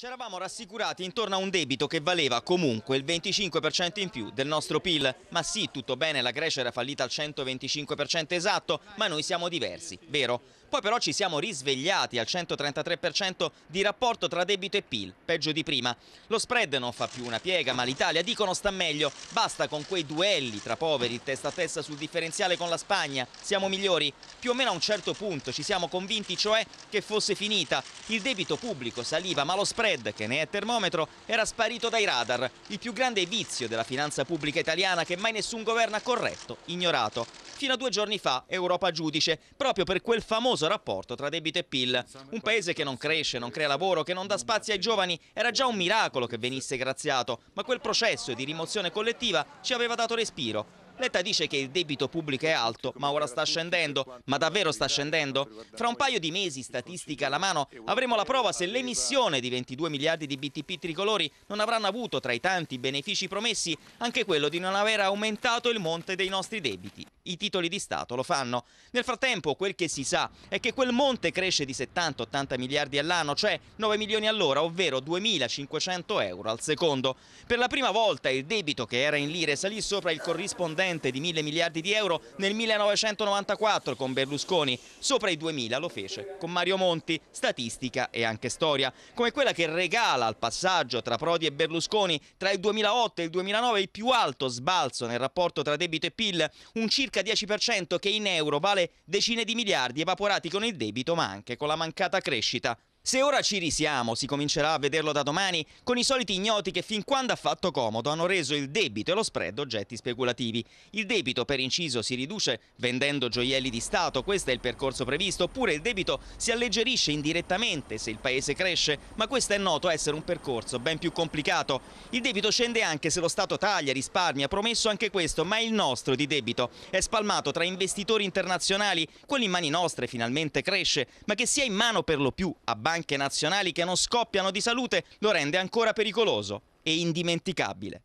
Ci eravamo rassicurati intorno a un debito che valeva comunque il 25% in più del nostro PIL. Ma sì, tutto bene, la Grecia era fallita al 125% esatto, ma noi siamo diversi, vero? Poi però ci siamo risvegliati al 133% di rapporto tra debito e PIL, peggio di prima. Lo spread non fa più una piega, ma l'Italia, dicono, sta meglio. Basta con quei duelli tra poveri testa a testa sul differenziale con la Spagna. Siamo migliori. Più o meno a un certo punto ci siamo convinti, cioè, che fosse finita. Il debito pubblico saliva, ma lo spread, che ne è termometro, era sparito dai radar. Il più grande vizio della finanza pubblica italiana che mai nessun governo ha corretto, ignorato. Fino a due giorni fa, Europa giudice, proprio per quel famoso famoso rapporto tra debito e PIL. Un paese che non cresce, non crea lavoro, che non dà spazio ai giovani, era già un miracolo che venisse graziato, ma quel processo di rimozione collettiva ci aveva dato respiro. Letta dice che il debito pubblico è alto, ma ora sta scendendo. Ma davvero sta scendendo? Fra un paio di mesi, statistica alla mano, avremo la prova se l'emissione di 22 miliardi di BTP tricolori non avranno avuto, tra i tanti benefici promessi, anche quello di non aver aumentato il monte dei nostri debiti i titoli di Stato lo fanno. Nel frattempo quel che si sa è che quel monte cresce di 70-80 miliardi all'anno, cioè 9 milioni all'ora, ovvero 2.500 euro al secondo. Per la prima volta il debito che era in lire salì sopra il corrispondente di 1.000 miliardi di euro nel 1994 con Berlusconi, sopra i 2.000 lo fece con Mario Monti, statistica e anche storia, come quella che regala al passaggio tra Prodi e Berlusconi tra il 2008 e il 2009 il più alto sbalzo nel rapporto tra debito e PIL, un circa circa 10% che in euro vale decine di miliardi evaporati con il debito ma anche con la mancata crescita. Se ora ci risiamo, si comincerà a vederlo da domani, con i soliti ignoti che fin quando ha fatto comodo hanno reso il debito e lo spread oggetti speculativi. Il debito per inciso si riduce vendendo gioielli di Stato, questo è il percorso previsto, oppure il debito si alleggerisce indirettamente se il paese cresce, ma questo è noto essere un percorso ben più complicato. Il debito scende anche se lo Stato taglia, risparmia, promesso anche questo, ma il nostro di debito è spalmato tra investitori internazionali, quello in mani nostre finalmente cresce, ma che sia in mano per lo più a banche banche nazionali che non scoppiano di salute lo rende ancora pericoloso e indimenticabile.